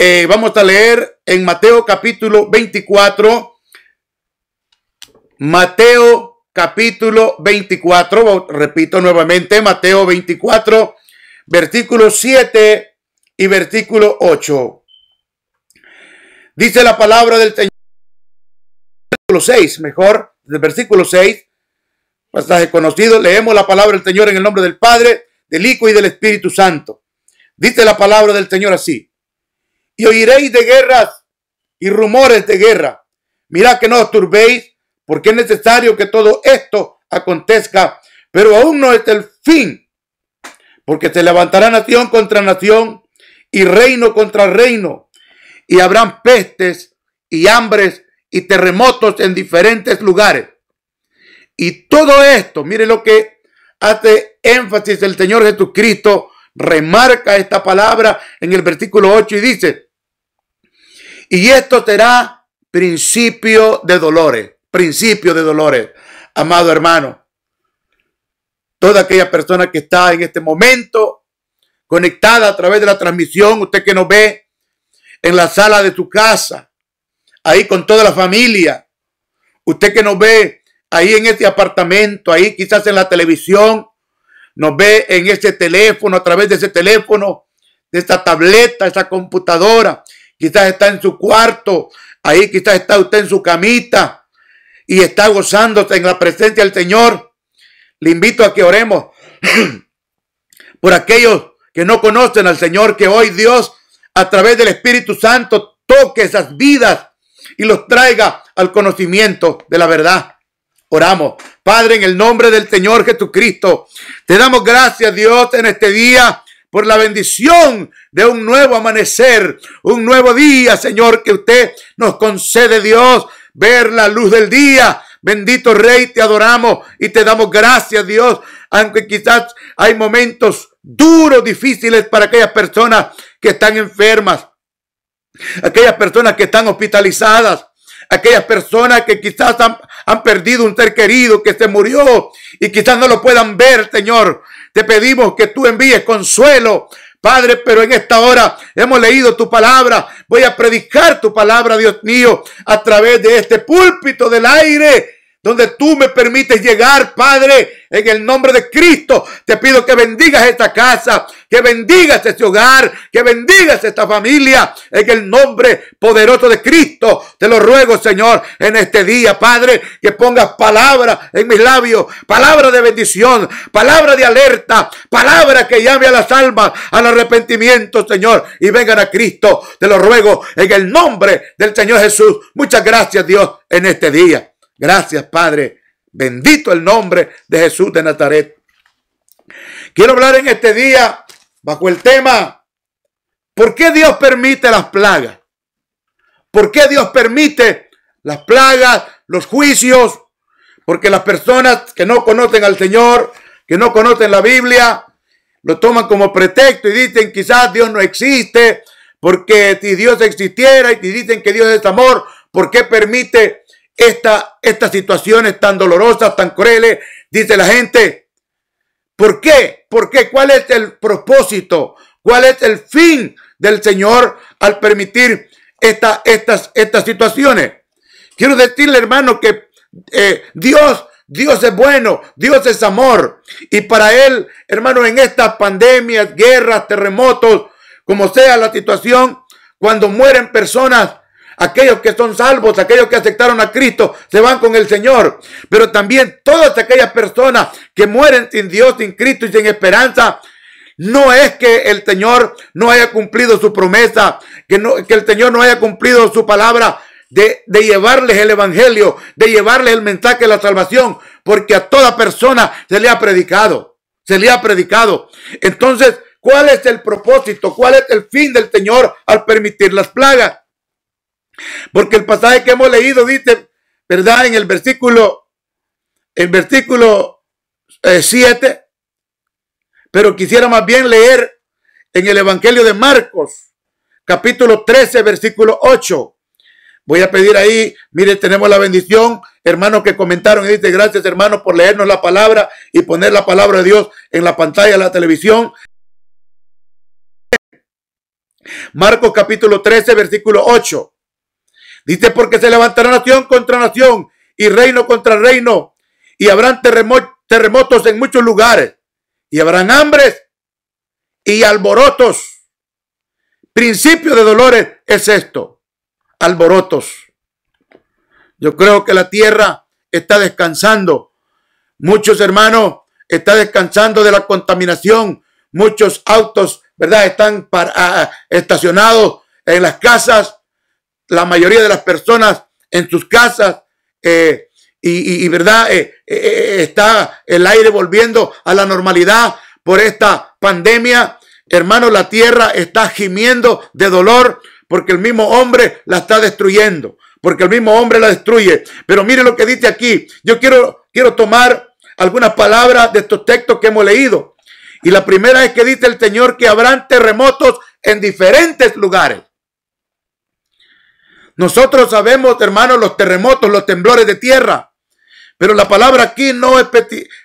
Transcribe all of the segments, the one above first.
Eh, vamos a leer en Mateo capítulo 24. Mateo capítulo 24, repito nuevamente, Mateo 24, versículo 7 y versículo 8. Dice la palabra del Señor, versículo 6, mejor, del versículo 6, pasaje conocido, leemos la palabra del Señor en el nombre del Padre, del Hijo y del Espíritu Santo. Dice la palabra del Señor así y oiréis de guerras y rumores de guerra. Mirad que no os turbéis, porque es necesario que todo esto acontezca, pero aún no es el fin, porque se levantará nación contra nación y reino contra reino, y habrán pestes y hambres y terremotos en diferentes lugares. Y todo esto, mire lo que hace énfasis el Señor Jesucristo, remarca esta palabra en el versículo 8 y dice, y esto será principio de dolores, principio de dolores, amado hermano. Toda aquella persona que está en este momento conectada a través de la transmisión, usted que nos ve en la sala de tu casa, ahí con toda la familia, usted que nos ve ahí en este apartamento, ahí quizás en la televisión, nos ve en este teléfono, a través de ese teléfono, de esta tableta, esa computadora, quizás está en su cuarto, ahí quizás está usted en su camita y está gozándose en la presencia del Señor. Le invito a que oremos por aquellos que no conocen al Señor, que hoy Dios a través del Espíritu Santo toque esas vidas y los traiga al conocimiento de la verdad. Oramos. Padre, en el nombre del Señor Jesucristo, te damos gracias Dios en este día por la bendición de un nuevo amanecer, un nuevo día, Señor, que usted nos concede, Dios, ver la luz del día. Bendito Rey, te adoramos y te damos gracias, Dios, aunque quizás hay momentos duros, difíciles para aquellas personas que están enfermas, aquellas personas que están hospitalizadas, aquellas personas que quizás han, perdido un ser querido que se murió y quizás no lo puedan ver, Señor. Te pedimos que tú envíes consuelo. Padre, pero en esta hora hemos leído tu palabra. Voy a predicar tu palabra, Dios mío, a través de este púlpito del aire donde tú me permites llegar, Padre, en el nombre de Cristo. Te pido que bendigas esta casa, que bendigas este hogar, que bendigas esta familia, en el nombre poderoso de Cristo. Te lo ruego, Señor, en este día, Padre, que pongas palabra en mis labios, palabra de bendición, palabra de alerta, palabra que llame a las almas al arrepentimiento, Señor, y vengan a Cristo. Te lo ruego en el nombre del Señor Jesús. Muchas gracias, Dios, en este día. Gracias, Padre. Bendito el nombre de Jesús de Nazaret. Quiero hablar en este día bajo el tema, ¿por qué Dios permite las plagas? ¿Por qué Dios permite las plagas, los juicios? Porque las personas que no conocen al Señor, que no conocen la Biblia, lo toman como pretexto y dicen quizás Dios no existe, porque si Dios existiera y te dicen que Dios es amor, ¿por qué permite esta, estas situaciones tan dolorosas, tan crueles, eh, dice la gente. ¿Por qué? ¿Por qué? ¿Cuál es el propósito? ¿Cuál es el fin del Señor al permitir esta, estas, estas situaciones? Quiero decirle, hermano, que eh, Dios, Dios es bueno, Dios es amor. Y para Él, hermano, en estas pandemias, guerras, terremotos, como sea la situación, cuando mueren personas, Aquellos que son salvos, aquellos que aceptaron a Cristo, se van con el Señor. Pero también todas aquellas personas que mueren sin Dios, sin Cristo y sin esperanza, no es que el Señor no haya cumplido su promesa, que, no, que el Señor no haya cumplido su palabra de, de, llevarles el Evangelio, de llevarles el mensaje de la salvación, porque a toda persona se le ha predicado, se le ha predicado. Entonces, ¿cuál es el propósito? ¿Cuál es el fin del Señor al permitir las plagas? Porque el pasaje que hemos leído dice, ¿verdad? En el versículo, el versículo 7, eh, pero quisiera más bien leer en el Evangelio de Marcos, capítulo 13, versículo 8. Voy a pedir ahí, mire, tenemos la bendición, hermanos que comentaron y dice, gracias hermanos por leernos la palabra y poner la palabra de Dios en la pantalla de la televisión. Marcos capítulo 13, versículo 8. Dice, porque se levantará nación contra nación y reino contra reino, y habrán terremotos en muchos lugares, y habrán hambres y alborotos. Principio de dolores es esto, alborotos. Yo creo que la tierra está descansando. Muchos hermanos están descansando de la contaminación. Muchos autos, ¿verdad? Están ah, estacionados en las casas la mayoría de las personas en sus casas. Eh, y, verdad, eh, eh, está el aire volviendo a la normalidad por esta pandemia. Hermano, la tierra está gimiendo de dolor porque el mismo hombre la está destruyendo, porque el mismo hombre la destruye. Pero mire lo que dice aquí. Yo quiero, quiero tomar algunas palabras de estos textos que hemos leído. Y la primera es que dice el Señor que habrán terremotos en diferentes lugares. Nosotros sabemos, hermanos, los terremotos, los temblores de tierra. Pero la palabra aquí no,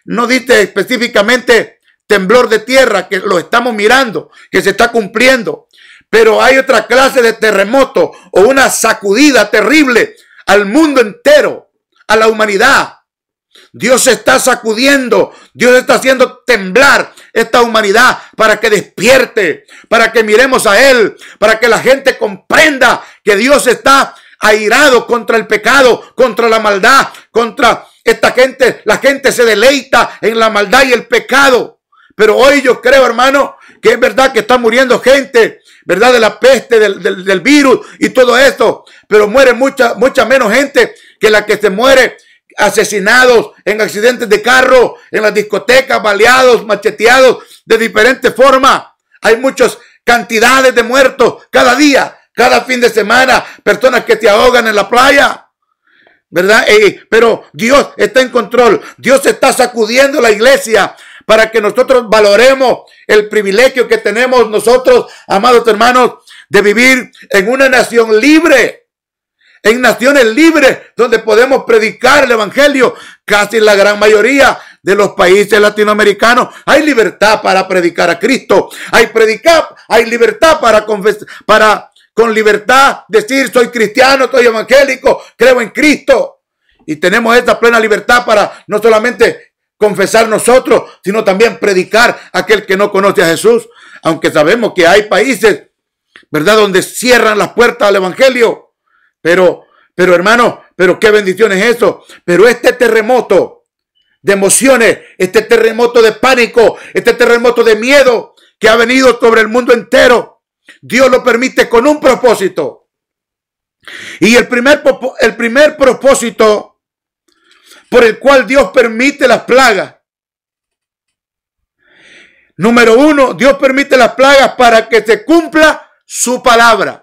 no dice específicamente temblor de tierra, que lo estamos mirando, que se está cumpliendo. Pero hay otra clase de terremoto o una sacudida terrible al mundo entero, a la humanidad. Dios está sacudiendo, Dios está haciendo temblar esta humanidad para que despierte, para que miremos a Él, para que la gente comprenda que Dios está airado contra el pecado, contra la maldad, contra esta gente. La gente se deleita en la maldad y el pecado. Pero hoy yo creo, hermano, que es verdad que está muriendo gente, ¿verdad? De la peste, del, virus y todo esto. Pero muere mucha, mucha menos gente que la que se muere asesinados en accidentes de carro, en las discotecas, baleados, macheteados de diferente forma. Hay muchas cantidades de muertos cada día, cada fin de semana, personas que te ahogan en la playa. ¿Verdad? Eh, eh, pero Dios está en control. Dios está sacudiendo la iglesia para que nosotros valoremos el privilegio que tenemos nosotros, amados hermanos, de vivir en una nación libre en naciones libres donde podemos predicar el Evangelio. Casi la gran mayoría de los países latinoamericanos hay libertad para predicar a Cristo. Hay predicar, hay libertad para confesar, para con libertad decir soy cristiano, soy evangélico, creo en Cristo. Y tenemos esta plena libertad para no solamente confesar nosotros, sino también predicar a aquel que no conoce a Jesús. Aunque sabemos que hay países, ¿verdad?, donde cierran las puertas al Evangelio. Pero, pero hermano, pero qué bendición es eso. Pero este terremoto de emociones, este terremoto de pánico, este terremoto de miedo que ha venido sobre el mundo entero, Dios lo permite con un propósito. Y el primer, el primer propósito por el cual Dios permite las plagas Número uno, Dios permite las plagas para que se cumpla su palabra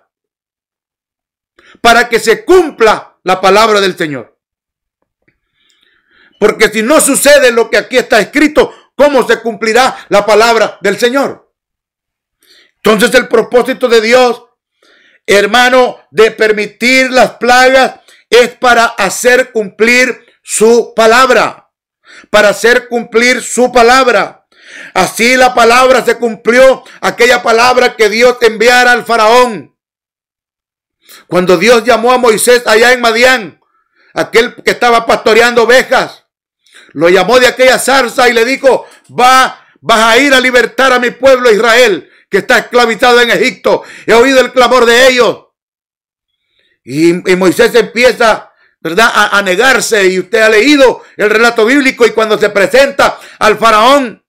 para que se cumpla la palabra del Señor. Porque si no sucede lo que aquí está escrito, ¿cómo se cumplirá la palabra del Señor? Entonces el propósito de Dios, hermano, de permitir las plagas es para hacer cumplir su palabra. Para hacer cumplir su palabra. Así la palabra se cumplió, aquella palabra que Dios enviara al faraón. Cuando Dios llamó a Moisés allá en Madián, aquel que estaba pastoreando ovejas, lo llamó de aquella zarza y le dijo, va, vas a ir a libertar a mi pueblo Israel, que está esclavizado en Egipto. He oído el clamor de ellos. Y, Moisés empieza, ¿verdad?, a, negarse. Y usted ha leído el relato bíblico y cuando se presenta al faraón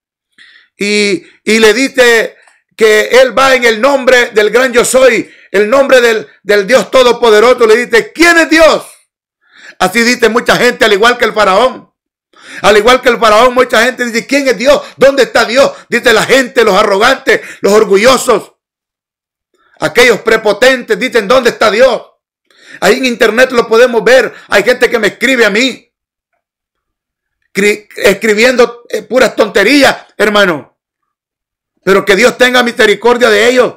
y, y le dice que él va en el nombre del gran yo soy, el nombre del, Dios Todopoderoso, le dice, ¿quién es Dios? Así dice mucha gente, al igual que el faraón. Al igual que el faraón, mucha gente dice, ¿quién es Dios? ¿Dónde está Dios? Dice la gente, los arrogantes, los orgullosos. Aquellos prepotentes dicen, ¿dónde está Dios? Ahí en internet lo podemos ver. Hay gente que me escribe a mí. Escribiendo eh, puras tonterías, hermano. Pero que Dios tenga misericordia de ellos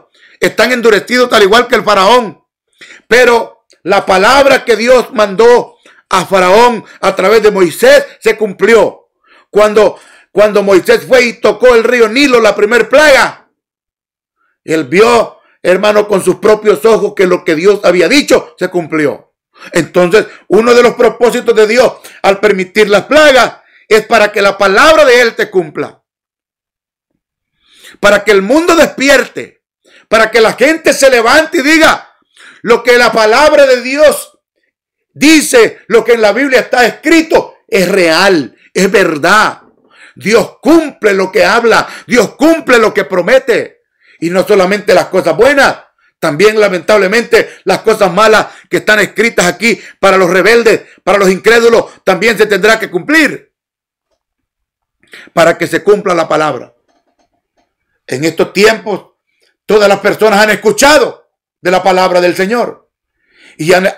están endurecidos tal igual que el faraón. Pero la palabra que Dios mandó a faraón a través de Moisés se cumplió. Cuando, cuando Moisés fue y tocó el río Nilo, la primera plaga, él vio, hermano, con sus propios ojos que lo que Dios había dicho se cumplió. Entonces, uno de los propósitos de Dios al permitir las plagas es para que la palabra de Él te cumpla. Para que el mundo despierte para que la gente se levante y diga lo que la palabra de Dios dice, lo que en la Biblia está escrito, es real, es verdad. Dios cumple lo que habla, Dios cumple lo que promete. Y no solamente las cosas buenas, también lamentablemente las cosas malas que están escritas aquí para los rebeldes, para los incrédulos, también se tendrá que cumplir para que se cumpla la palabra. En estos tiempos Todas las personas han escuchado de la palabra del Señor y han,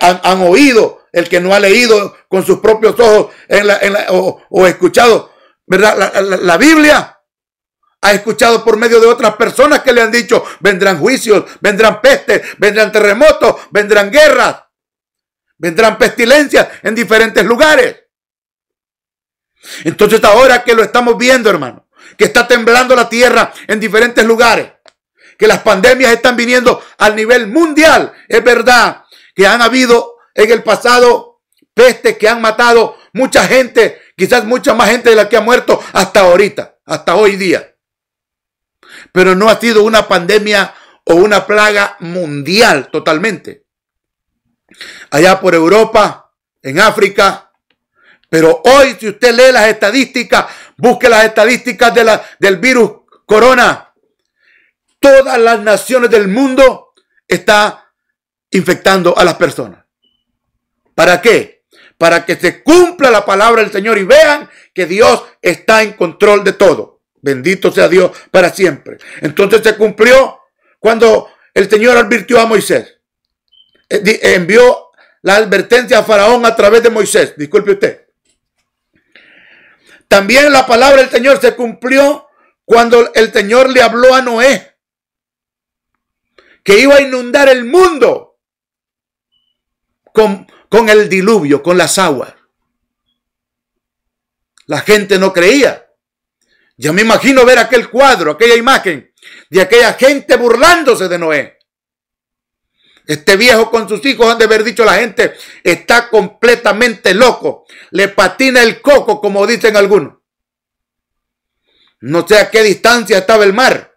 oído el que no ha leído con sus propios ojos en la, o, escuchado, ¿verdad? La, la, Biblia ha escuchado por medio de otras personas que le han dicho, vendrán juicios, vendrán pestes, vendrán terremotos, vendrán guerras, vendrán pestilencias en diferentes lugares. Entonces ahora que lo estamos viendo, hermano, que está temblando la tierra en diferentes lugares, que las pandemias están viniendo al nivel mundial. Es verdad que han habido en el pasado pestes que han matado mucha gente, quizás mucha más gente de la que ha muerto hasta ahorita, hasta hoy día. Pero no ha sido una pandemia o una plaga mundial totalmente. Allá por Europa, en África. Pero hoy, si usted lee las estadísticas, busque las estadísticas de la, del virus corona todas las naciones del mundo está infectando a las personas. ¿Para qué? Para que se cumpla la palabra del Señor y vean que Dios está en control de todo. Bendito sea Dios para siempre. Entonces se cumplió cuando el Señor advirtió a Moisés. Eh, envió la advertencia a Faraón a través de Moisés. Disculpe usted. También la palabra del Señor se cumplió cuando el Señor le habló a Noé que iba a inundar el mundo con, con el diluvio, con las aguas. La gente no creía. Ya me imagino ver aquel cuadro, aquella imagen de aquella gente burlándose de Noé. Este viejo con sus hijos han de haber dicho la gente, está completamente loco, le patina el coco, como dicen algunos. No sé a qué distancia estaba el mar,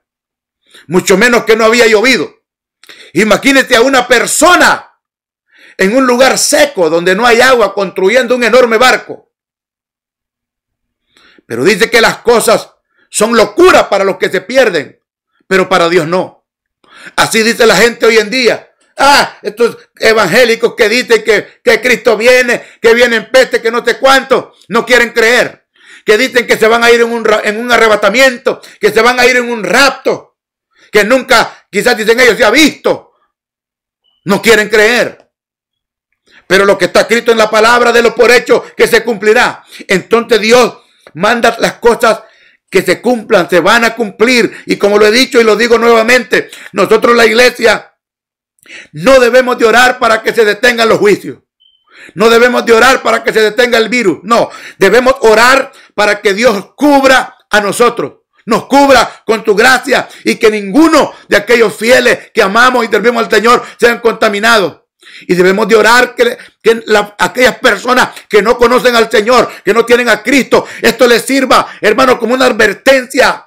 mucho menos que no había llovido. Imagínate a una persona en un lugar seco donde no hay agua construyendo un enorme barco. Pero dice que las cosas son locura para los que se pierden, pero para Dios no. Así dice la gente hoy en día. Ah, estos evangélicos que dicen que, Cristo viene, que viene peste, que no sé cuánto, no quieren creer. Que dicen que se van a ir en un, en un arrebatamiento, que se van a ir en un rapto, que nunca Quizás dicen ellos, se ha visto. No quieren creer. Pero lo que está escrito en la palabra de lo por hecho que se cumplirá. Entonces Dios manda las cosas que se cumplan, se van a cumplir. Y como lo he dicho y lo digo nuevamente, nosotros la iglesia no debemos de orar para que se detengan los juicios. No debemos de orar para que se detenga el virus. No, debemos orar para que Dios cubra a nosotros nos cubra con tu gracia y que ninguno de aquellos fieles que amamos y servimos al Señor sean contaminados. Y debemos de orar que, aquellas personas que no conocen al Señor, que no tienen a Cristo, esto les sirva, hermano, como una advertencia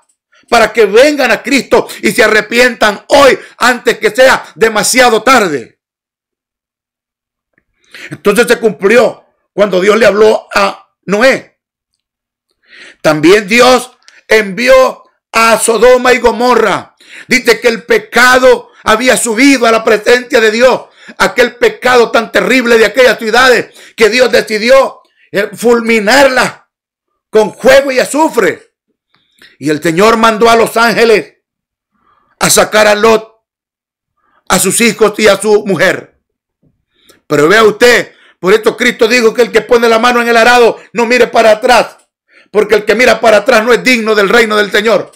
para que vengan a Cristo y se arrepientan hoy antes que sea demasiado tarde. Entonces se cumplió cuando Dios le habló a Noé. También Dios envió a Sodoma y Gomorra. Dice que el pecado había subido a la presencia de Dios. Aquel pecado tan terrible de aquellas ciudades que Dios decidió eh, fulminarlas con fuego y azufre. Y el Señor mandó a los ángeles a sacar a Lot, a sus hijos y a su mujer. Pero vea usted, por esto Cristo dijo que el que pone la mano en el arado no mire para atrás, porque el que mira para atrás no es digno del reino del Señor.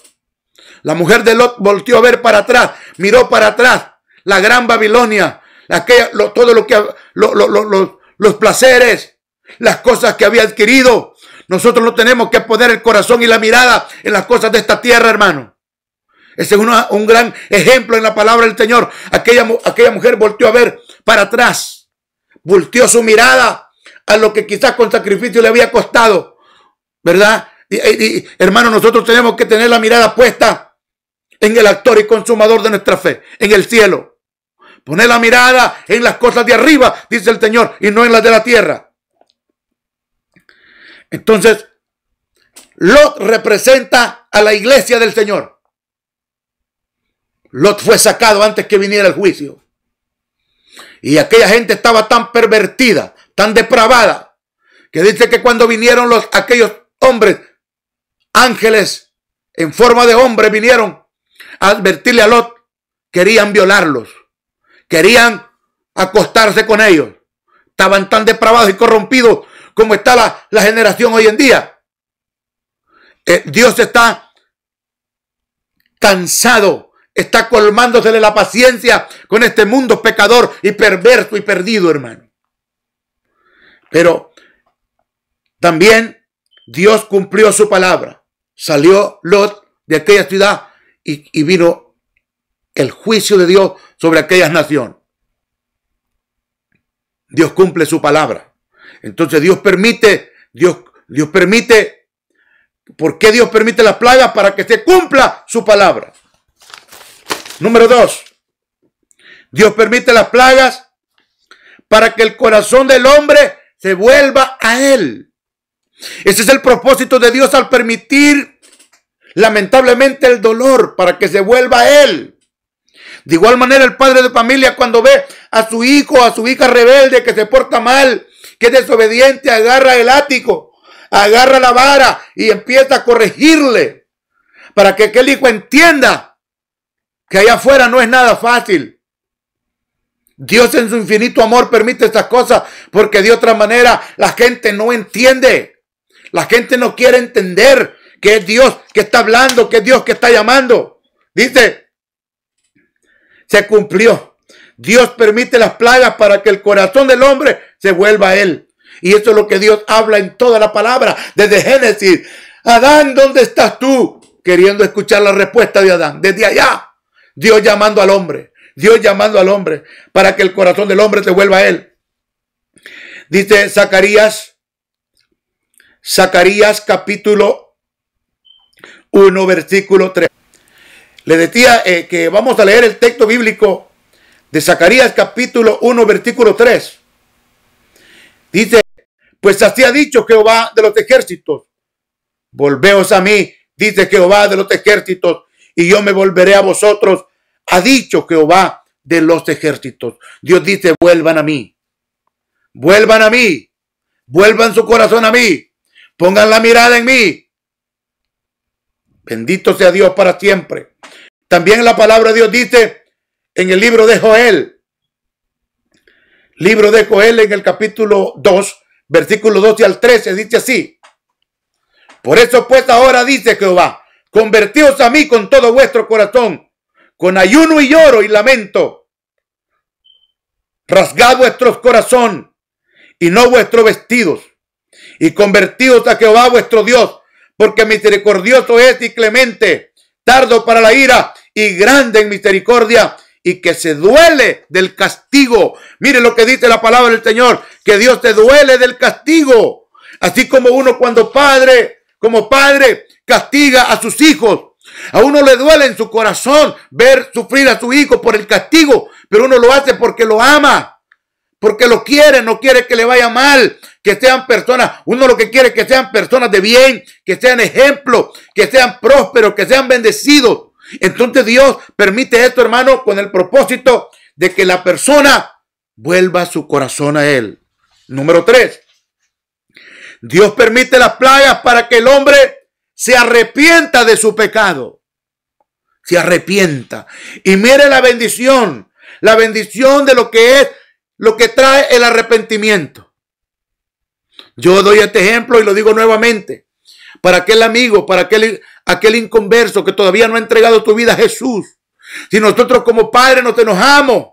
La mujer de Lot volteó a ver para atrás, miró para atrás la gran Babilonia, aquella, todo lo que los placeres, las cosas que había adquirido. Nosotros no tenemos que poner el corazón y la mirada en las cosas de esta tierra, hermano. Ese es un gran ejemplo en la palabra del Señor. Aquella, aquella mujer volteó a ver para atrás, volteó su mirada a lo que quizás con sacrificio le había costado ¿verdad? Y, hermano, nosotros tenemos que tener la mirada puesta en el actor y consumador de nuestra fe, en el cielo. Poner la mirada en las cosas de arriba, dice el Señor, y no en las de la tierra. Entonces, Lot representa a la iglesia del Señor. Lot fue sacado antes que viniera el juicio. Y aquella gente estaba tan pervertida, tan depravada, que dice que cuando vinieron los, aquellos hombres, ángeles en forma de hombre vinieron a advertirle a Lot. Querían violarlos. Querían acostarse con ellos. Estaban tan depravados y corrompidos como está la, generación hoy en día. Eh, Dios está cansado, está de la paciencia con este mundo pecador y perverso y perdido, hermano. Pero también Dios cumplió su palabra. Salió Lot de aquella ciudad y, vino el juicio de Dios sobre aquella nación. Dios cumple su palabra. Entonces Dios permite, Dios, Dios permite, ¿por qué Dios permite las plagas? Para que se cumpla su palabra. Número dos, Dios permite las plagas para que el corazón del hombre se vuelva a él. Ese es el propósito de Dios al permitir lamentablemente el dolor para que se vuelva a Él. De igual manera el padre de familia cuando ve a su hijo, a su hija rebelde que se porta mal, que es desobediente, agarra el ático, agarra la vara y empieza a corregirle para que aquel hijo entienda que allá afuera no es nada fácil. Dios en su infinito amor permite estas cosas porque de otra manera la gente no entiende. La gente no quiere entender que es Dios que está hablando, que es Dios que está llamando. Dice, se cumplió. Dios permite las plagas para que el corazón del hombre se vuelva a él. Y eso es lo que Dios habla en toda la palabra, desde Génesis. Adán, ¿dónde estás tú? Queriendo escuchar la respuesta de Adán. Desde allá, Dios llamando al hombre. Dios llamando al hombre para que el corazón del hombre se vuelva a él. Dice Zacarías Zacarías capítulo 1, versículo 3. Le decía eh, que vamos a leer el texto bíblico de Zacarías capítulo 1, versículo 3. Dice, pues así ha dicho Jehová de los ejércitos. Volveos a mí, dice Jehová de los ejércitos, y yo me volveré a vosotros. Ha dicho Jehová de los ejércitos. Dios dice, vuelvan a mí. Vuelvan a mí. Vuelvan su corazón a mí. Pongan la mirada en mí. Bendito sea Dios para siempre. También la palabra de Dios dice en el libro de Joel, libro de Joel en el capítulo 2, versículo 12 al 13, dice así. Por eso pues ahora dice Jehová, convertíos a mí con todo vuestro corazón, con ayuno y lloro y lamento. Rasgad vuestros corazón y no vuestros vestidos y convertidos a Jehová vuestro Dios, porque misericordioso es y clemente, tardo para la ira y grande en misericordia y que se duele del castigo. Mire lo que dice la palabra del Señor, que Dios te duele del castigo. Así como uno cuando padre, como padre, castiga a sus hijos. A uno le duele en su corazón ver sufrir a su hijo por el castigo, pero uno lo hace porque lo ama porque lo quiere, no quiere que le vaya mal, que sean personas, uno lo que quiere es que sean personas de bien, que sean ejemplo, que sean prósperos, que sean bendecidos. Entonces Dios permite esto, hermano, con el propósito de que la persona vuelva su corazón a Él. Número tres, Dios permite las playas para que el hombre se arrepienta de su pecado. Se arrepienta. Y mire la bendición, la bendición de lo que es lo que trae el arrepentimiento. Yo doy este ejemplo y lo digo nuevamente. Para aquel amigo, para aquel, aquel inconverso que todavía no ha entregado tu vida a Jesús. Si nosotros como padres nos enojamos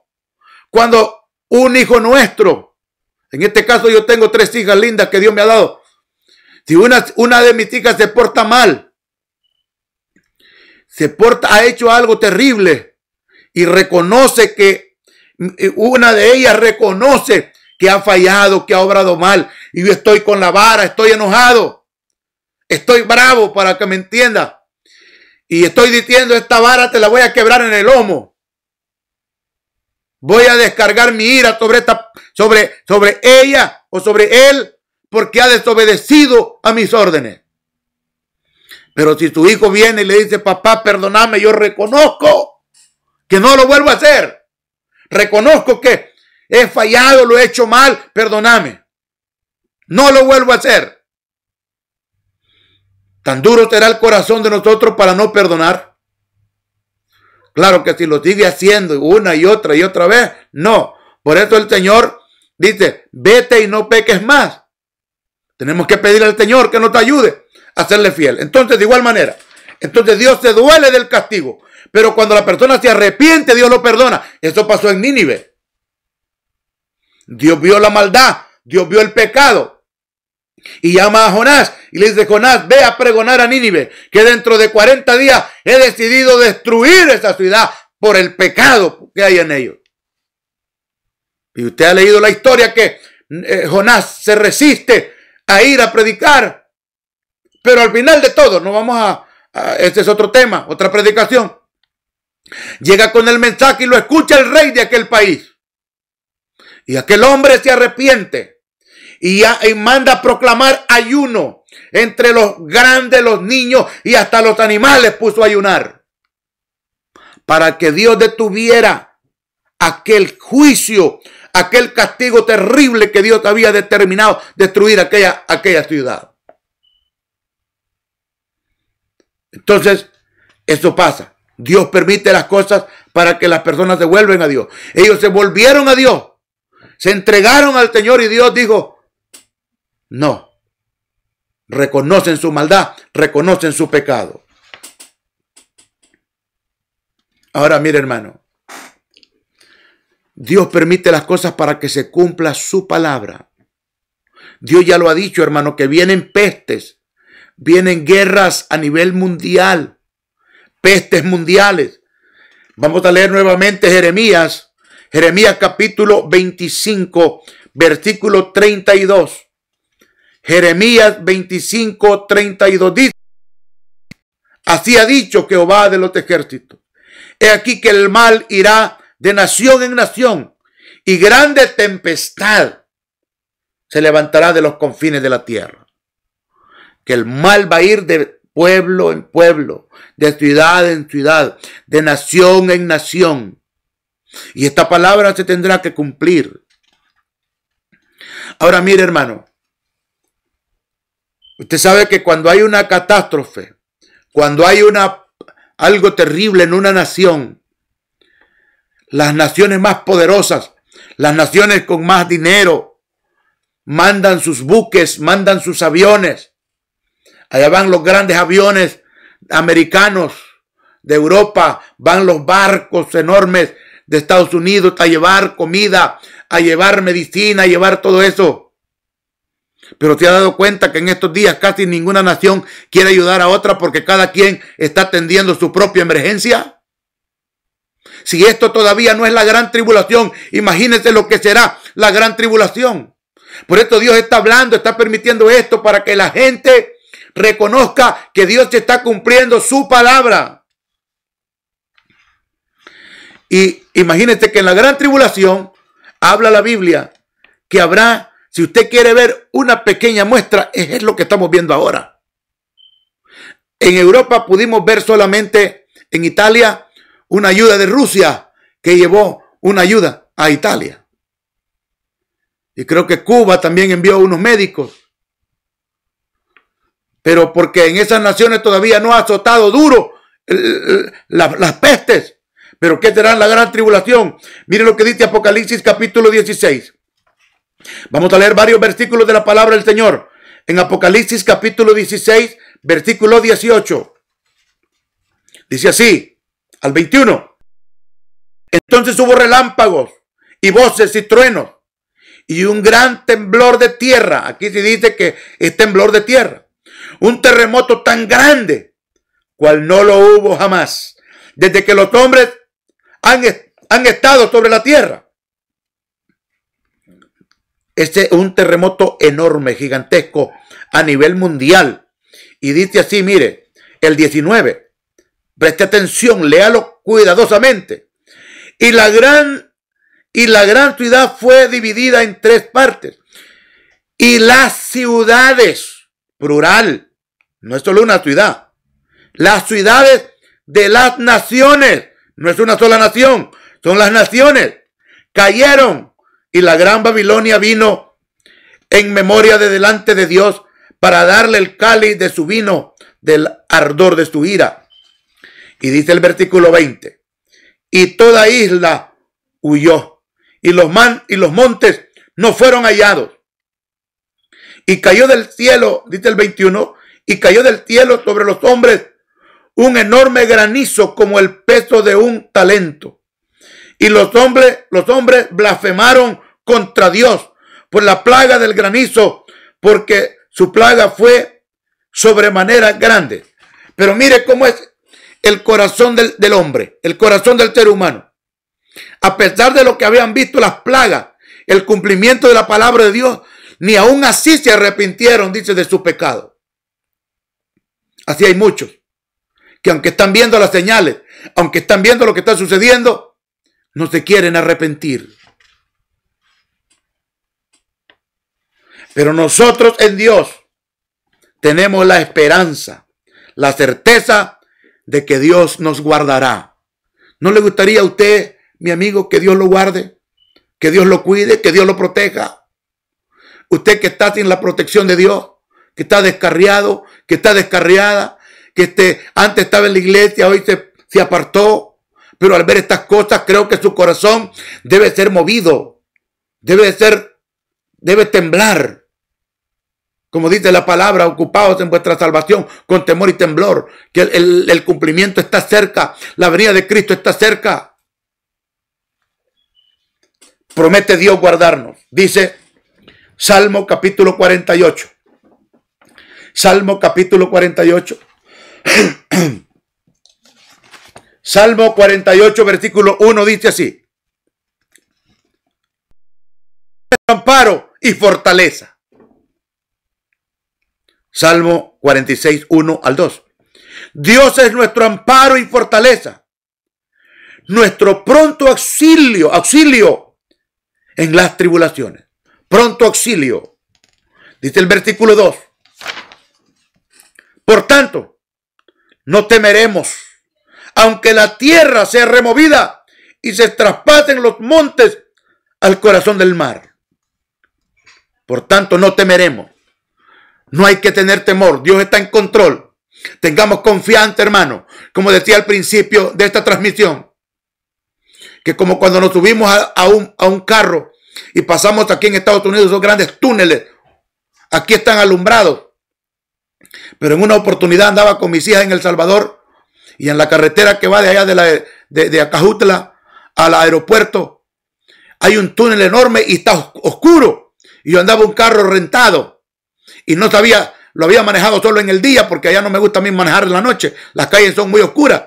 cuando un hijo nuestro, en este caso yo tengo tres hijas lindas que Dios me ha dado, si una, una de mis hijas se porta mal, se porta, ha hecho algo terrible y reconoce que una de ellas reconoce que ha fallado, que ha obrado mal. Y yo estoy con la vara, estoy enojado. Estoy bravo para que me entienda. Y estoy diciendo, esta vara te la voy a quebrar en el lomo. Voy a descargar mi ira sobre, esta, sobre, sobre ella o sobre él porque ha desobedecido a mis órdenes. Pero si tu hijo viene y le dice, papá, perdóname, yo reconozco que no lo vuelvo a hacer reconozco que he fallado, lo he hecho mal, perdóname. No lo vuelvo a hacer. Tan duro será el corazón de nosotros para no perdonar. Claro que si lo sigue haciendo una y otra y otra vez, no. Por eso el Señor dice, vete y no peques más. Tenemos que pedir al Señor que nos ayude a serle fiel. Entonces, de igual manera, entonces Dios se duele del castigo. Pero cuando la persona se arrepiente, Dios lo perdona. Eso pasó en Nínive. Dios vio la maldad, Dios vio el pecado. Y llama a Jonás y le dice, Jonás, ve a pregonar a Nínive, que dentro de 40 días he decidido destruir esa ciudad por el pecado que hay en ellos. Y usted ha leído la historia que eh, Jonás se resiste a ir a predicar. Pero al final de todo, no vamos a, Ah, ese es otro tema, otra predicación. Llega con el mensaje y lo escucha el rey de aquel país. Y aquel hombre se arrepiente y, manda proclamar ayuno entre los grandes, los niños y hasta los animales puso a ayunar. Para que Dios detuviera aquel juicio, aquel castigo terrible que Dios había determinado destruir aquella, aquella ciudad. Entonces, eso pasa. Dios permite las cosas para que las personas se vuelvan a Dios. Ellos se volvieron a Dios. Se entregaron al Señor y Dios dijo, no. Reconocen su maldad, reconocen su pecado. Ahora mire hermano, Dios permite las cosas para que se cumpla su palabra. Dios ya lo ha dicho hermano, que vienen pestes, vienen guerras a nivel mundial, pestes mundiales. Vamos a leer nuevamente Jeremías, Jeremías capítulo 25, versículo 32. Jeremías 25, 32 dice, así ha dicho Jehová de los ejércitos. He aquí que el mal irá de nación en nación y grande tempestad se levantará de los confines de la tierra que el mal va a ir de pueblo en pueblo, de ciudad en ciudad, de nación en nación. Y esta palabra se tendrá que cumplir. Ahora mire hermano, usted sabe que cuando hay una catástrofe, cuando hay una, algo terrible en una nación, las naciones más poderosas, las naciones con más dinero, mandan sus buques, mandan sus aviones, Allá van los grandes aviones americanos de Europa, van los barcos enormes de Estados Unidos a llevar comida, a llevar medicina, a llevar todo eso. Pero se ha dado cuenta que en estos días casi ninguna nación quiere ayudar a otra porque cada quien está atendiendo su propia emergencia. Si esto todavía no es la gran tribulación, imagínense lo que será la gran tribulación. Por esto Dios está hablando, está permitiendo esto para que la gente reconozca que Dios te está cumpliendo su palabra. Y imagínate que en la gran tribulación habla la Biblia que habrá, si usted quiere ver una pequeña muestra, es lo que estamos viendo ahora. En Europa pudimos ver solamente en Italia una ayuda de Rusia que llevó una ayuda a Italia. Y creo que Cuba también envió unos médicos pero porque en esas naciones todavía no ha azotado duro las, pestes. Pero ¿qué será la gran tribulación? Mire lo que dice Apocalipsis capítulo 16. Vamos a leer varios versículos de la palabra del Señor. En Apocalipsis capítulo 16, versículo 18. Dice así, al 21. Entonces hubo relámpagos y voces y truenos y un gran temblor de tierra. Aquí se dice que es temblor de tierra un terremoto tan grande, cual no lo hubo jamás, desde que los hombres han, han estado sobre la tierra. Este es un terremoto enorme, gigantesco, a nivel mundial. Y dice así, mire, el 19, preste atención, léalo cuidadosamente. Y la gran y la gran ciudad fue dividida en tres partes. Y las ciudades, plural, no es solo una ciudad. Las ciudades de las naciones. No es una sola nación. Son las naciones. Cayeron. Y la gran Babilonia vino en memoria de delante de Dios para darle el cáliz de su vino del ardor de su ira. Y dice el versículo 20. Y toda isla huyó. Y los, man, y los montes no fueron hallados. Y cayó del cielo, dice el 21, y cayó del cielo sobre los hombres un enorme granizo como el peso de un talento. Y los hombres, los hombres blasfemaron contra Dios por la plaga del granizo, porque su plaga fue sobremanera grande. Pero mire cómo es el corazón del, del hombre, el corazón del ser humano. A pesar de lo que habían visto las plagas, el cumplimiento de la palabra de Dios, ni aún así se arrepintieron, dice, de su pecado. Así hay muchos que aunque están viendo las señales, aunque están viendo lo que está sucediendo, no se quieren arrepentir. Pero nosotros en Dios tenemos la esperanza, la certeza de que Dios nos guardará. ¿No le gustaría a usted, mi amigo, que Dios lo guarde? Que Dios lo cuide, que Dios lo proteja. Usted que está sin la protección de Dios, que está descarriado, que está descarriada, que este, antes estaba en la iglesia, hoy se, apartó. Pero al ver estas cosas, creo que su corazón debe ser movido, debe ser, debe temblar. Como dice la palabra, ocupados en vuestra salvación con temor y temblor, que el, el cumplimiento está cerca, la venida de Cristo está cerca. Promete Dios guardarnos. Dice Salmo capítulo 48. Salmo capítulo 48. Salmo 48, versículo 1 dice así. Amparo y fortaleza. Salmo 46, 1 al 2. Dios es nuestro amparo y fortaleza. Nuestro pronto auxilio, auxilio en las tribulaciones. Pronto auxilio. Dice el versículo 2. Por tanto, no temeremos, aunque la tierra sea removida y se traspasen los montes al corazón del mar. Por tanto, no temeremos. No hay que tener temor. Dios está en control. Tengamos confianza, hermano. Como decía al principio de esta transmisión, que como cuando nos subimos a, a, un, un carro y pasamos aquí en Estados Unidos esos grandes túneles, aquí están alumbrados pero en una oportunidad andaba con mis hijas en El Salvador y en la carretera que va de allá de, la, de, Acajutla al aeropuerto hay un túnel enorme y está oscuro. Y yo andaba un carro rentado y no sabía, lo había manejado solo en el día porque allá no me gusta a mí manejar en la noche. Las calles son muy oscuras.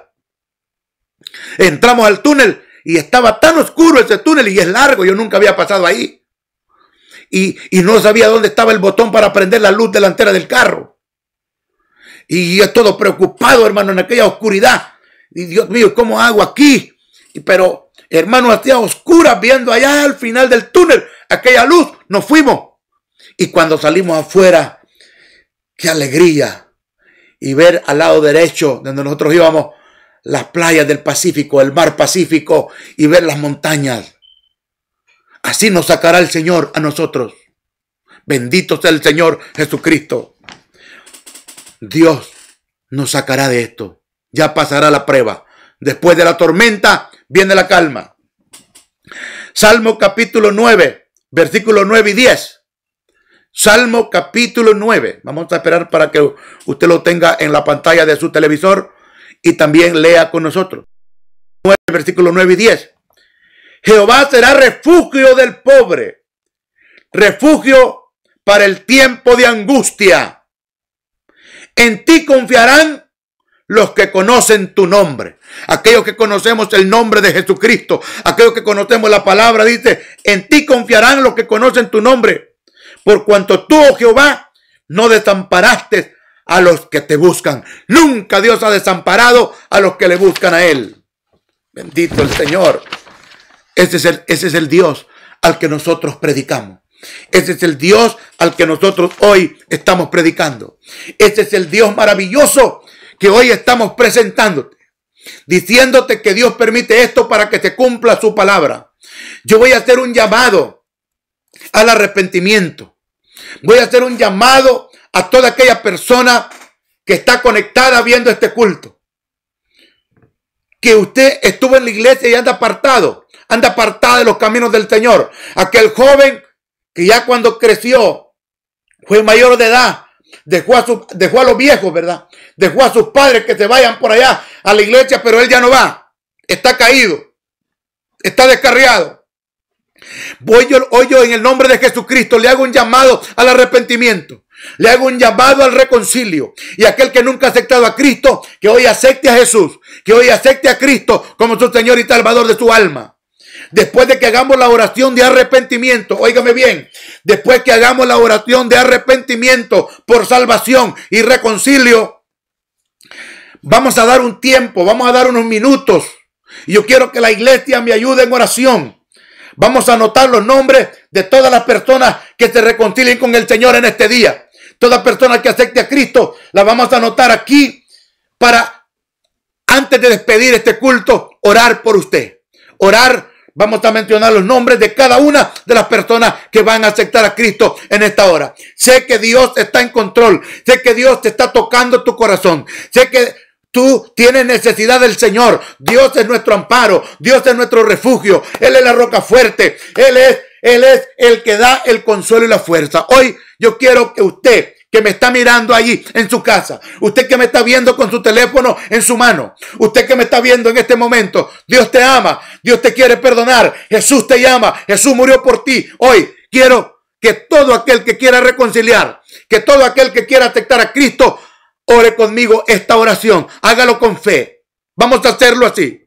Entramos al túnel y estaba tan oscuro ese túnel y es largo, yo nunca había pasado ahí. Y, y no sabía dónde estaba el botón para prender la luz delantera del carro. Y yo todo preocupado, hermano, en aquella oscuridad. Y Dios mío, ¿cómo hago aquí? pero, hermano, hacía oscuras, viendo allá al final del túnel aquella luz, nos fuimos. Y cuando salimos afuera, qué alegría. Y ver al lado derecho, donde nosotros íbamos, las playas del Pacífico, el mar Pacífico, y ver las montañas. Así nos sacará el Señor a nosotros. Bendito sea el Señor Jesucristo. Dios nos sacará de esto. Ya pasará la prueba. Después de la tormenta viene la calma. Salmo capítulo 9, versículo 9 y 10. Salmo capítulo 9. Vamos a esperar para que usted lo tenga en la pantalla de su televisor y también lea con nosotros. 9, versículo 9 y 10. Jehová será refugio del pobre, refugio para el tiempo de angustia. En ti confiarán los que conocen tu nombre. Aquellos que conocemos el nombre de Jesucristo, aquellos que conocemos la palabra, dice, en ti confiarán los que conocen tu nombre. Por cuanto tú, oh Jehová, no desamparaste a los que te buscan. Nunca Dios ha desamparado a los que le buscan a Él. Bendito el Señor. Ese es el, ese es el Dios al que nosotros predicamos. Ese es el Dios al que nosotros hoy estamos predicando. Ese es el Dios maravilloso que hoy estamos presentándote, diciéndote que Dios permite esto para que se cumpla su palabra. Yo voy a hacer un llamado al arrepentimiento. Voy a hacer un llamado a toda aquella persona que está conectada viendo este culto. Que usted estuvo en la iglesia y anda apartado, anda apartada de los caminos del Señor. Aquel joven que ya cuando creció, fue mayor de edad, dejó a, su, dejó a los viejos, ¿verdad? Dejó a sus padres que se vayan por allá a la iglesia, pero él ya no va. Está caído, está descarriado. Voy yo, hoy yo en el nombre de Jesucristo le hago un llamado al arrepentimiento. Le hago un llamado al reconcilio. Y aquel que nunca ha aceptado a Cristo, que hoy acepte a Jesús, que hoy acepte a Cristo como su Señor y Salvador de su alma. Después de que hagamos la oración de arrepentimiento, óigame bien, después que hagamos la oración de arrepentimiento por salvación y reconcilio, vamos a dar un tiempo, vamos a dar unos minutos. Y yo quiero que la iglesia me ayude en oración. Vamos a anotar los nombres de todas las personas que se reconcilien con el Señor en este día. Toda persona que acepte a Cristo, la vamos a anotar aquí para, antes de despedir este culto, orar por usted. Orar vamos a mencionar los nombres de cada una de las personas que van a aceptar a Cristo en esta hora. Sé que Dios está en control, sé que Dios te está tocando tu corazón, sé que Tú tienes necesidad del Señor. Dios es nuestro amparo. Dios es nuestro refugio. Él es la roca fuerte. Él es, Él es el que da el consuelo y la fuerza. Hoy yo quiero que usted me está mirando allí en su casa, usted que me está viendo con su teléfono en su mano, usted que me está viendo en este momento, Dios te ama, Dios te quiere perdonar, Jesús te llama, Jesús murió por ti. Hoy quiero que todo aquel que quiera reconciliar, que todo aquel que quiera aceptar a Cristo, ore conmigo esta oración, hágalo con fe. Vamos a hacerlo así.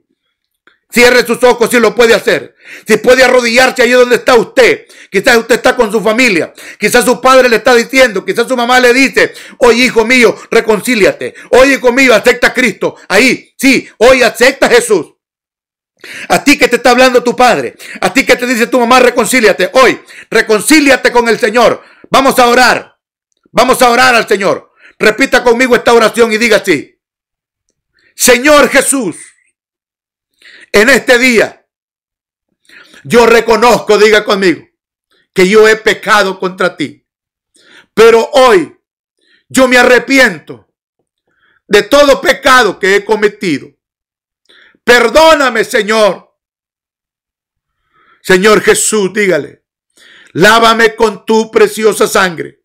Cierre sus ojos si lo puede hacer. Si puede arrodillarse allí donde está usted. Quizás usted está con su familia. Quizás su padre le está diciendo. Quizás su mamá le dice. hoy hijo mío, reconcíliate. Oye, hijo mío, acepta a Cristo. Ahí, sí. Hoy acepta a Jesús. A ti que te está hablando tu padre, a ti que te dice tu mamá, reconcíliate hoy, reconcíliate con el Señor. Vamos a orar, vamos a orar al Señor. Repita conmigo esta oración y diga así. Señor Jesús, en este día, yo reconozco, diga conmigo, que yo he pecado contra ti. Pero hoy yo me arrepiento de todo pecado que he cometido. Perdóname, Señor. Señor Jesús, dígale, lávame con tu preciosa sangre.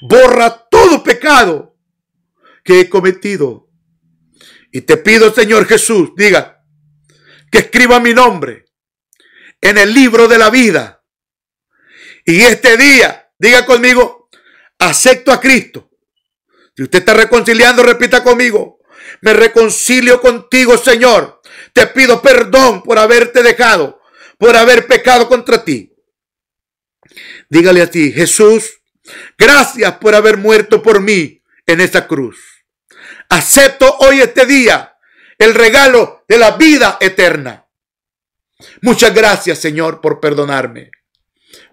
Borra todo pecado que he cometido. Y te pido, Señor Jesús, diga, que escriba mi nombre en el libro de la vida. Y este día, diga conmigo, acepto a Cristo. Si usted está reconciliando, repita conmigo, me reconcilio contigo, Señor. Te pido perdón por haberte dejado, por haber pecado contra ti. Dígale a ti, Jesús, gracias por haber muerto por mí en esa cruz. Acepto hoy este día el regalo de la vida eterna. Muchas gracias, Señor, por perdonarme.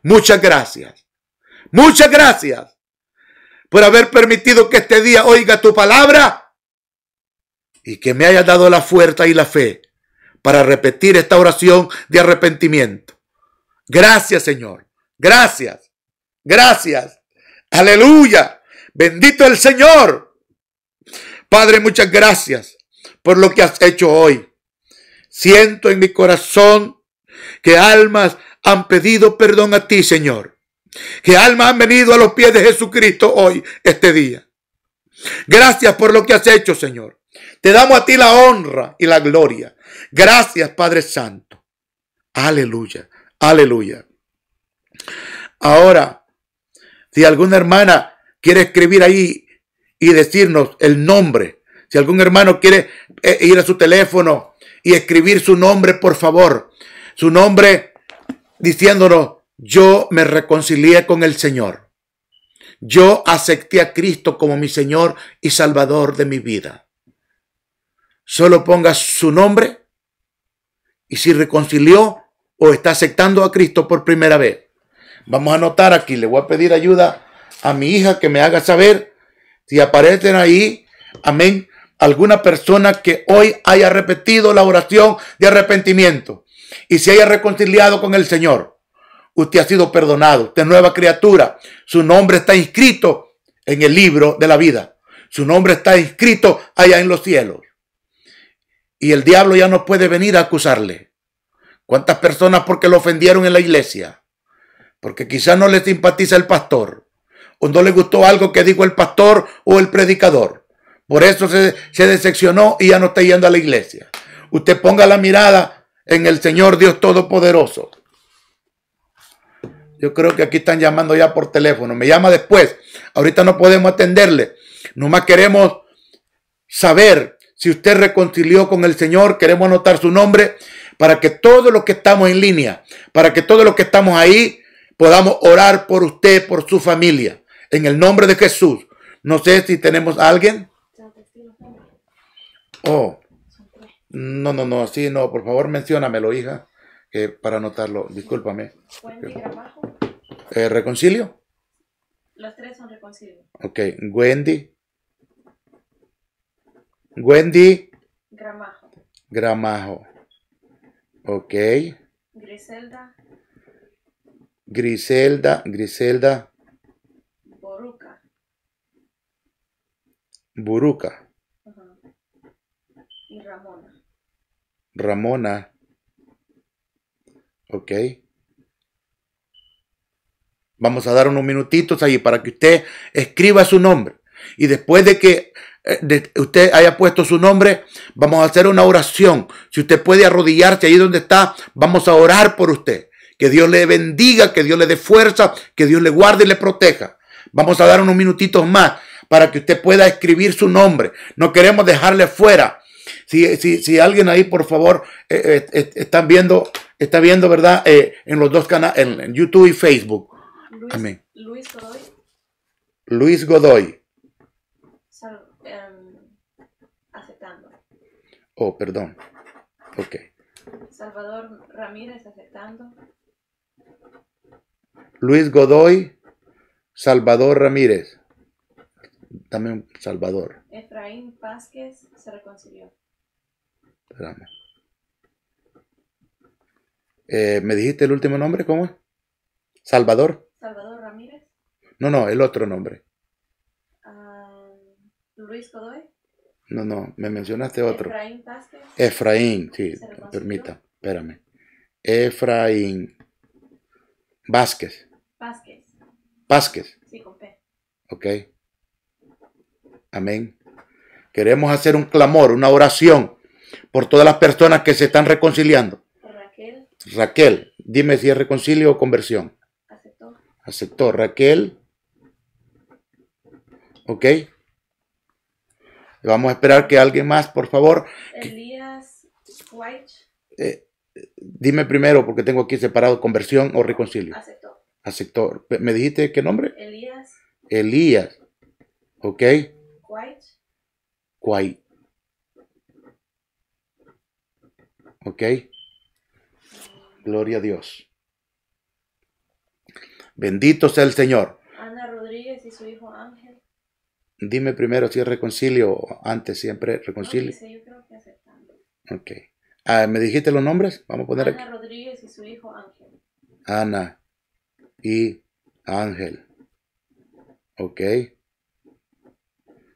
Muchas gracias. Muchas gracias por haber permitido que este día oiga tu palabra y que me haya dado la fuerza y la fe para repetir esta oración de arrepentimiento. Gracias, Señor. Gracias. Gracias. Aleluya. Bendito el Señor. Padre, muchas gracias por lo que has hecho hoy. Siento en mi corazón que almas han pedido perdón a ti, Señor. Que almas han venido a los pies de Jesucristo hoy, este día. Gracias por lo que has hecho, Señor. Te damos a ti la honra y la gloria. Gracias, Padre Santo. Aleluya, aleluya. Ahora, si alguna hermana quiere escribir ahí y decirnos el nombre si algún hermano quiere eh, ir a su teléfono y escribir su nombre, por favor, su nombre diciéndonos, yo me reconcilié con el Señor. Yo acepté a Cristo como mi Señor y Salvador de mi vida. Solo ponga su nombre y si reconcilió o está aceptando a Cristo por primera vez. Vamos a anotar aquí, le voy a pedir ayuda a mi hija que me haga saber si aparecen ahí, amén, alguna persona que hoy haya repetido la oración de arrepentimiento y se haya reconciliado con el Señor. Usted ha sido perdonado, usted es nueva criatura. Su nombre está inscrito en el libro de la vida. Su nombre está inscrito allá en los cielos. Y el diablo ya no puede venir a acusarle. ¿Cuántas personas porque lo ofendieron en la iglesia? Porque quizás no le simpatiza el pastor o no le gustó algo que dijo el pastor o el predicador. Por eso se, decepcionó y ya no está yendo a la iglesia. Usted ponga la mirada en el Señor Dios Todopoderoso. Yo creo que aquí están llamando ya por teléfono. Me llama después. Ahorita no podemos atenderle. Nomás queremos saber si usted reconcilió con el Señor. Queremos anotar su nombre para que todos los que estamos en línea, para que todos los que estamos ahí, podamos orar por usted, por su familia. En el nombre de Jesús. No sé si tenemos a alguien. Oh, no, no, no, sí, no, por favor menciónamelo, hija, para anotarlo, discúlpame. Eh, ¿Reconcilio? Los tres son reconcilio. Ok, Wendy. Wendy. Gramajo. Gramajo. Ok. Griselda. Griselda, Griselda. Buruca Buruca. Ramona. ¿Ok? Vamos a dar unos minutitos ahí para que usted escriba su nombre. Y después de que eh, usted haya puesto su nombre, vamos a hacer una oración. Si usted puede arrodillarse ahí donde está, vamos a orar por usted. Que Dios le bendiga, que Dios le dé fuerza, que Dios le guarde y le proteja. Vamos a dar unos minutitos más para que usted pueda escribir su nombre. No queremos dejarle fuera si, alguien ahí, por favor, eh, eh, eh, están viendo, está viendo, ¿verdad? en los dos canales, en, YouTube y Facebook. Luis, Luis Godoy. Luis Godoy. Em, aceptando. Oh, perdón. Ok. Salvador Ramírez aceptando. Luis Godoy, Salvador Ramírez. También Salvador. Efraín Vázquez se reconcilió. Eh, ¿Me dijiste el último nombre? ¿Cómo Salvador. Salvador Ramírez. No, no, el otro nombre. Ah, Luis No, no, me mencionaste otro. Efraín Vázquez. Efraín, sí, permita, espérame. Efraín Vázquez. Vázquez. Vázquez. Sí, con P. Ok. Amén. Queremos hacer un clamor, una oración por todas las personas que se están reconciliando. Raquel. Raquel, dime si es reconcilio o conversión. Aceptó. Aceptó. Raquel. Ok. Vamos a esperar que alguien más, por favor. Elías White. Eh, dime primero, porque tengo aquí separado conversión o reconcilio. Aceptó. Aceptó. ¿Me dijiste qué nombre? Elías. Elías. Ok. White. ¿Ok? Gloria a Dios. Bendito sea el Señor. Ana Rodríguez y su hijo Ángel. Dime primero si es reconcilio o antes siempre reconcilio. Sí, yo creo que aceptando. Ok. Ah, ¿Me dijiste los nombres? Vamos a poner Ana aquí. Ana Rodríguez y su hijo Ángel. Ana y Ángel. Ok.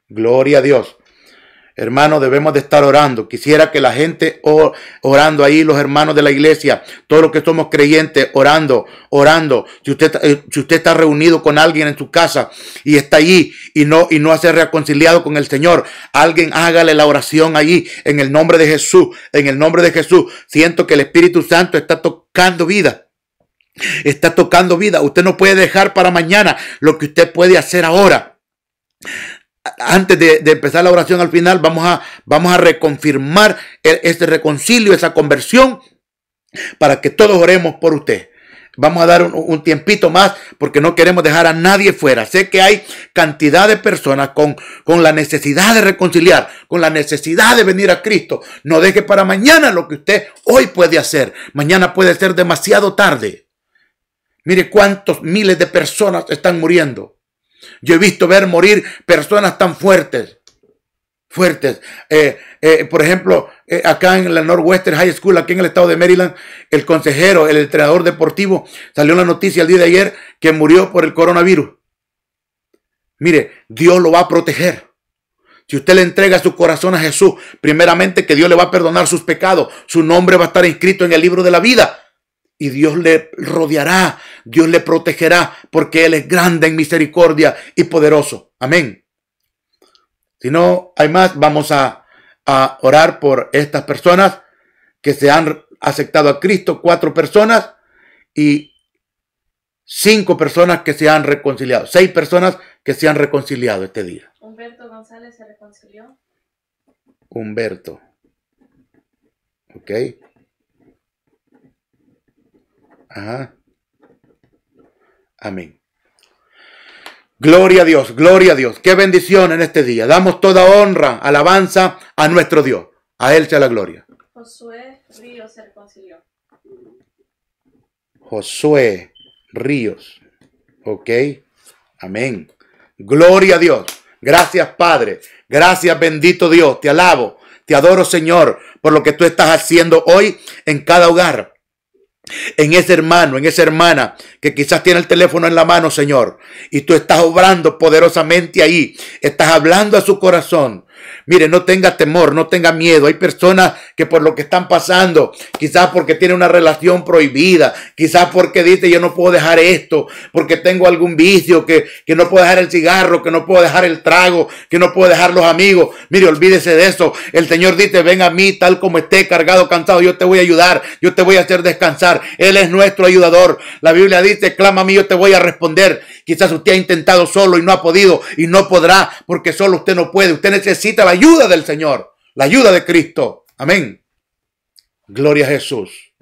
Gloria a Dios. Hermanos, debemos de estar orando. Quisiera que la gente orando ahí, los hermanos de la iglesia, todos los que somos creyentes, orando, orando. Si usted, eh, usted está reunido con alguien en su casa y está allí y no, y no ha reconciliado con el Señor, alguien hágale la oración allí en el nombre de Jesús, en el nombre de Jesús. Siento que el Espíritu Santo está tocando vida. Está tocando vida. Usted no puede dejar para mañana lo que usted puede hacer ahora antes de, empezar la oración al final, vamos a, vamos a reconfirmar este reconcilio, esa conversión, para que todos oremos por usted. Vamos a dar un, un, tiempito más porque no queremos dejar a nadie fuera. Sé que hay cantidad de personas con, con la necesidad de reconciliar, con la necesidad de venir a Cristo. No deje para mañana lo que usted hoy puede hacer. Mañana puede ser demasiado tarde. Mire cuántos miles de personas están muriendo yo he visto ver morir personas tan fuertes, fuertes. Eh, eh, por ejemplo, eh, acá en la Northwestern High School, aquí en el estado de Maryland, el consejero, el entrenador deportivo, salió la noticia el día de ayer que murió por el coronavirus. Mire, Dios lo va a proteger. Si usted le entrega su corazón a Jesús, primeramente que Dios le va a perdonar sus pecados, su nombre va a estar inscrito en el libro de la vida y Dios le rodeará, Dios le protegerá, porque Él es grande en misericordia y poderoso. Amén. Si no hay más, vamos a, orar por estas personas que se han aceptado a Cristo, cuatro personas y cinco personas que se han reconciliado, seis personas que se han reconciliado este día. Humberto González se reconcilió. Humberto. ok Ajá. Amén. Gloria a Dios, gloria a Dios. Qué bendición en este día. Damos toda honra, alabanza a nuestro Dios. A Él sea la gloria. Josué Ríos se reconcilió. Josué Ríos. Ok. Amén. Gloria a Dios. Gracias, Padre. Gracias, bendito Dios. Te alabo. Te adoro, Señor, por lo que tú estás haciendo hoy en cada hogar en ese hermano, en esa hermana que quizás tiene el teléfono en la mano, Señor, y tú estás obrando poderosamente ahí, estás hablando a su corazón, Mire, no tenga temor, no tenga miedo. Hay personas que por lo que están pasando, quizás porque tienen una relación prohibida, quizás porque dice yo no puedo dejar esto, porque tengo algún vicio, que, que no puedo dejar el cigarro, que no puedo dejar el trago, que no puedo dejar los amigos. Mire, olvídese de eso. El Señor dice, ven a mí tal como esté, cargado, cansado, yo te voy a ayudar, yo te voy a hacer descansar. Él es nuestro ayudador. La Biblia dice, clama a mí, yo te voy a responder. Quizás usted ha intentado solo y no ha podido y no podrá, porque solo usted no puede. Usted necesita la ayuda del Señor, la ayuda de Cristo. Amén. Gloria a Jesús.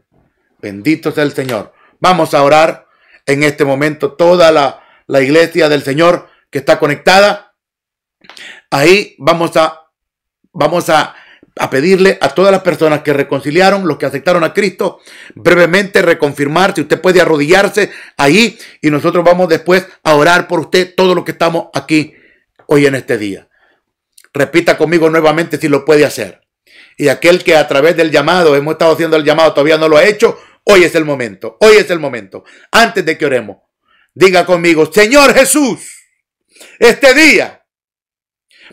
Bendito sea el Señor. Vamos a orar en este momento toda la, iglesia del Señor que está conectada. Ahí vamos a, vamos a pedirle a todas las personas que reconciliaron, los que aceptaron a Cristo, brevemente reconfirmarse. usted puede arrodillarse ahí y nosotros vamos después a orar por usted todo lo que estamos aquí hoy en este día. Repita conmigo nuevamente si lo puede hacer. Y aquel que a través del llamado, hemos estado haciendo el llamado, todavía no lo ha hecho, hoy es el momento, hoy es el momento. Antes de que oremos, diga conmigo, Señor Jesús, este día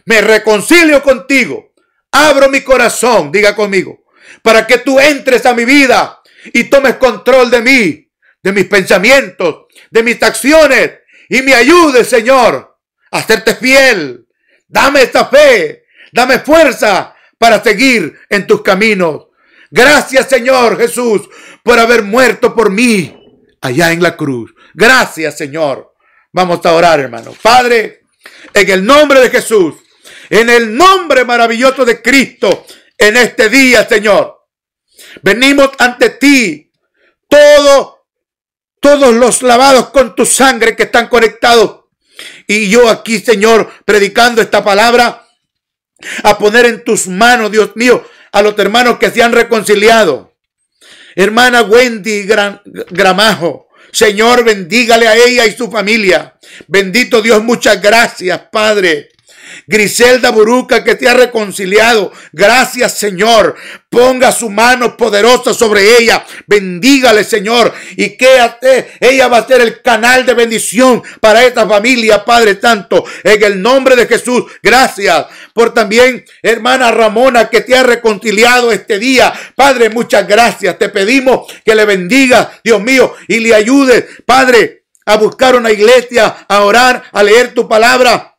me reconcilio contigo, abro mi corazón, diga conmigo, para que tú entres a mi vida y tomes control de mí, de mis pensamientos, de mis acciones y me ayudes, Señor, a hacerte fiel Dame esta fe. Dame fuerza para seguir en tus caminos. Gracias Señor Jesús por haber muerto por mí allá en la cruz. Gracias Señor. Vamos a orar hermano. Padre, en el nombre de Jesús, en el nombre maravilloso de Cristo, en este día Señor, venimos ante ti todo, todos los lavados con tu sangre que están conectados y yo aquí, Señor, predicando esta palabra, a poner en tus manos, Dios mío, a los hermanos que se han reconciliado. Hermana Wendy Gran, Gramajo, Señor, bendígale a ella y su familia. Bendito Dios, muchas gracias, Padre. Griselda Buruca que te ha reconciliado. Gracias Señor. Ponga su mano poderosa sobre ella. Bendígale Señor. Y quédate. Ella va a ser el canal de bendición para esta familia, Padre tanto. En el nombre de Jesús. Gracias por también hermana Ramona que te ha reconciliado este día. Padre, muchas gracias. Te pedimos que le bendiga, Dios mío, y le ayude, Padre. A buscar una iglesia, a orar, a leer tu palabra,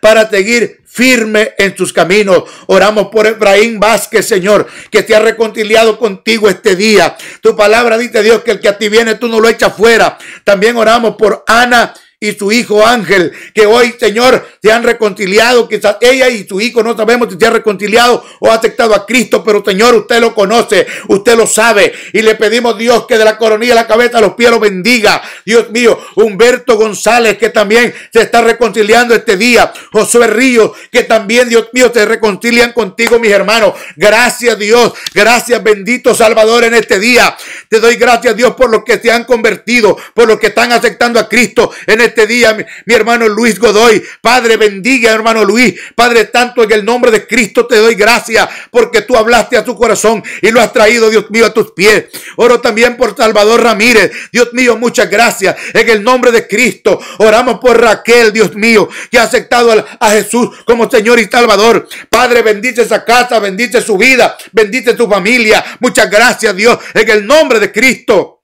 para seguir firme en sus caminos. Oramos por Efraín Vázquez, Señor, que te ha reconciliado contigo este día. Tu palabra dice, Dios, que el que a ti viene tú no lo echas fuera. También oramos por Ana y su hijo Ángel, que hoy, Señor, se han reconciliado. Quizás ella y su hijo no sabemos si se han reconciliado o aceptado a Cristo, pero Señor, usted lo conoce, usted lo sabe. Y le pedimos, Dios, que de la coronilla a la cabeza los pies lo bendiga. Dios mío, Humberto González, que también se está reconciliando este día. Josué Ríos, que también, Dios mío, se reconcilian contigo, mis hermanos. Gracias, Dios. Gracias, bendito Salvador, en este día. Te doy gracias, Dios, por los que se han convertido, por los que están aceptando a Cristo en este este día, mi, hermano Luis Godoy. Padre, bendiga, hermano Luis. Padre, tanto en el nombre de Cristo te doy gracias porque tú hablaste a tu corazón y lo has traído, Dios mío, a tus pies. Oro también por Salvador Ramírez. Dios mío, muchas gracias. En el nombre de Cristo, oramos por Raquel, Dios mío, que ha aceptado a, Jesús como Señor y Salvador. Padre, bendice esa casa, bendice su vida, bendice su familia. Muchas gracias, Dios, en el nombre de Cristo.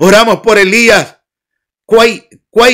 Oramos por Elías. 乖，乖。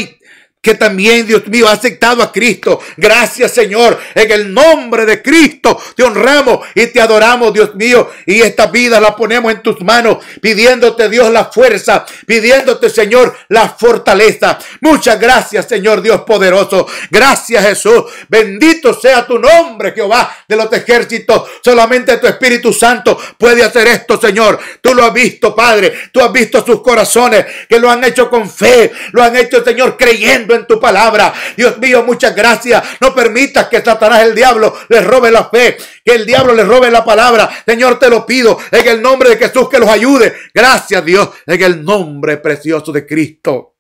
que también, Dios mío, ha aceptado a Cristo. Gracias, Señor. En el nombre de Cristo te honramos y te adoramos, Dios mío. Y esta vida la ponemos en tus manos, pidiéndote, Dios, la fuerza, pidiéndote, Señor, la fortaleza. Muchas gracias, Señor Dios poderoso. Gracias, Jesús. Bendito sea tu nombre, Jehová, de los ejércitos. Solamente tu Espíritu Santo puede hacer esto, Señor. Tú lo has visto, Padre. Tú has visto sus corazones que lo han hecho con fe, lo han hecho, Señor, creyendo en tu palabra. Dios mío, muchas gracias. No permitas que Satanás, el diablo, les robe la fe, que el diablo les robe la palabra. Señor, te lo pido en el nombre de Jesús que los ayude. Gracias, Dios, en el nombre precioso de Cristo.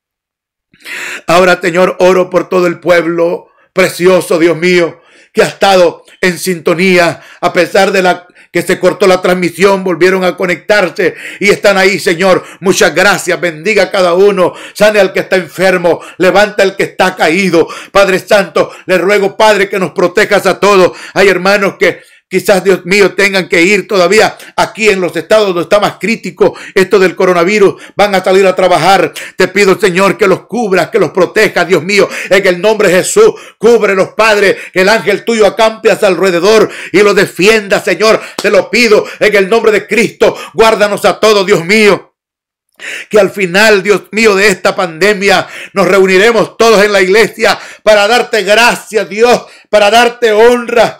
Ahora, Señor, oro por todo el pueblo precioso, Dios mío, que ha estado en sintonía a pesar de la que se cortó la transmisión, volvieron a conectarse y están ahí, Señor. Muchas gracias. Bendiga a cada uno. Sane al que está enfermo. Levanta al que está caído. Padre Santo, le ruego, Padre, que nos protejas a todos. Hay hermanos que Quizás, Dios mío, tengan que ir todavía aquí en los estados donde está más crítico esto del coronavirus. Van a salir a trabajar. Te pido, Señor, que los cubras, que los protejas, Dios mío. En el nombre de Jesús, los padres, Que el ángel tuyo acampe alrededor y los defienda, Señor. Te lo pido en el nombre de Cristo. Guárdanos a todos, Dios mío. Que al final, Dios mío, de esta pandemia nos reuniremos todos en la iglesia para darte gracias, Dios, para darte honra,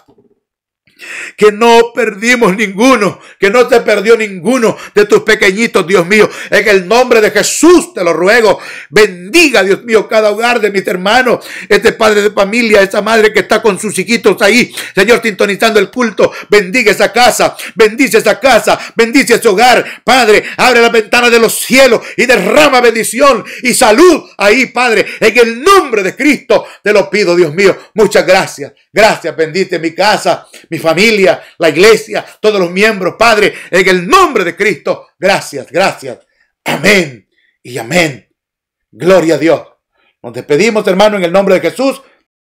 que no perdimos ninguno, que no te perdió ninguno de tus pequeñitos, Dios mío. En el nombre de Jesús te lo ruego. Bendiga, Dios mío, cada hogar de mis hermanos, este padre de familia, esta madre que está con sus hijitos ahí, Señor, sintonizando el culto. Bendiga esa casa, bendice esa casa, bendice ese hogar. Padre, abre la ventana de los cielos y derrama bendición y salud ahí, Padre. En el nombre de Cristo te lo pido, Dios mío. Muchas gracias. Gracias, bendice mi casa, mi familia familia, la iglesia, todos los miembros, Padre, en el nombre de Cristo. Gracias, gracias. Amén y amén. Gloria a Dios. Nos despedimos, hermano, en el nombre de Jesús.